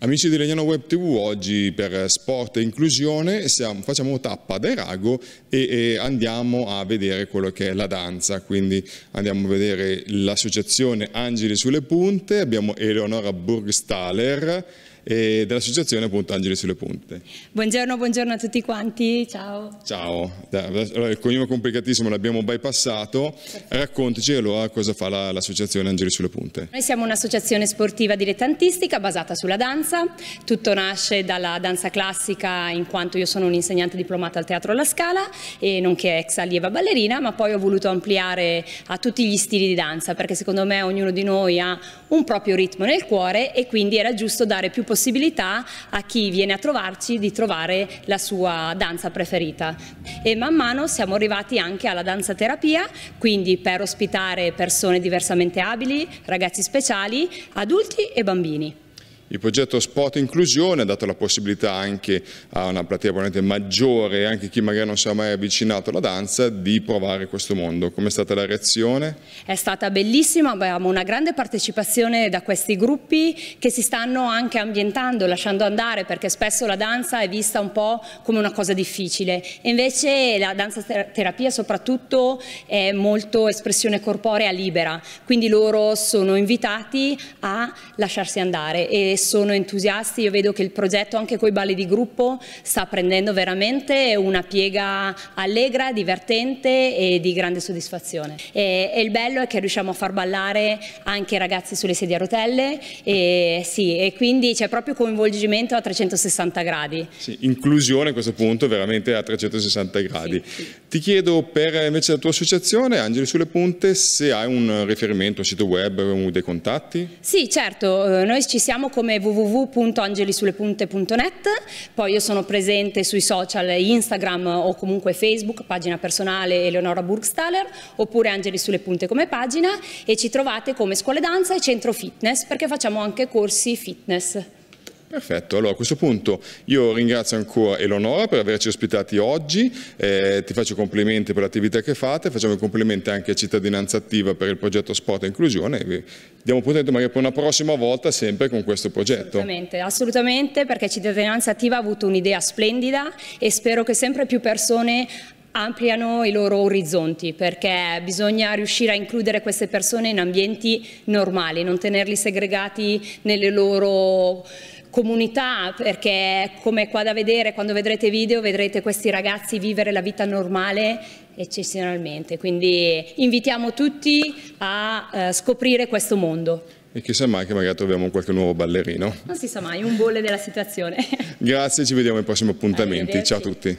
Amici di Legnano Web TV, oggi per sport e inclusione siamo, facciamo tappa ad Erago e, e, andiamo a vedere quello che è la danza, quindi andiamo a vedere l'associazione Angeli sulle Punte, abbiamo Eleonora Burgstaller e dell'associazione appunto Angeli sulle Punte. Buongiorno, buongiorno a tutti quanti, ciao. Ciao, allora, il cognome complicatissimo l'abbiamo bypassato, Perfetto. raccontaci allora cosa fa l'associazione Angeli sulle Punte. Noi siamo un'associazione sportiva dilettantistica basata sulla danza, tutto nasce dalla danza classica in quanto io sono un'insegnante diplomata al Teatro alla Scala e nonché ex allieva ballerina, ma poi ho voluto ampliare a tutti gli stili di danza perché secondo me ognuno di noi ha un proprio ritmo nel cuore e quindi era giusto dare più possibilità possibilità a chi viene a trovarci di trovare la sua danza preferita. E man mano siamo arrivati anche alla danza terapia, quindi per ospitare persone diversamente abili, ragazzi speciali, adulti e bambini. Il progetto Sport Inclusione ha dato la possibilità anche a una platea maggiore, anche chi magari non si è mai avvicinato alla danza, di provare questo mondo. Com'è stata la reazione? È stata bellissima, abbiamo una grande partecipazione da questi gruppi che si stanno anche ambientando, lasciando andare, perché spesso la danza è vista un po' come una cosa difficile. Invece la danza terapia soprattutto è molto espressione corporea libera, quindi loro sono invitati a lasciarsi andare e sono entusiasti, io vedo che il progetto anche coi balli di gruppo sta prendendo veramente una piega allegra, divertente e di grande soddisfazione. E, e il bello è che riusciamo a far ballare anche i ragazzi sulle sedie a rotelle e, sì, e quindi c'è proprio coinvolgimento a 360 gradi. Sì, inclusione a questo punto veramente a 360 gradi. Sì, sì. Ti chiedo per invece la tua associazione, Angeli sulle Punte, se hai un riferimento, un sito web, dei contatti? Sì, certo, eh, noi ci siamo come come www.angelisulepunte.net, poi io sono presente sui social Instagram o comunque Facebook, pagina personale Eleonora Burgstaller, oppure Angeli sulle Punte come pagina e ci trovate come scuole danza e centro fitness perché facciamo anche corsi fitness. Perfetto, allora a questo punto io ringrazio ancora Eleonora per averci ospitati oggi, eh, ti faccio complimenti per l'attività che fate, facciamo i complimenti anche a Cittadinanza Attiva per il progetto Sport e Inclusione, vi diamo appuntamento magari per una prossima volta sempre con questo progetto. Assolutamente, assolutamente perché Cittadinanza Attiva ha avuto un'idea splendida e spero che sempre più persone ampliano i loro orizzonti perché bisogna riuscire a includere queste persone in ambienti normali, non tenerli segregati nelle loro comunità perché come qua da vedere quando vedrete video vedrete questi ragazzi vivere la vita normale eccezionalmente quindi invitiamo tutti a eh, scoprire questo mondo e chissà mai che magari troviamo qualche nuovo ballerino non si sa mai un bolle della situazione grazie ci vediamo ai prossimi appuntamenti ciao a tutti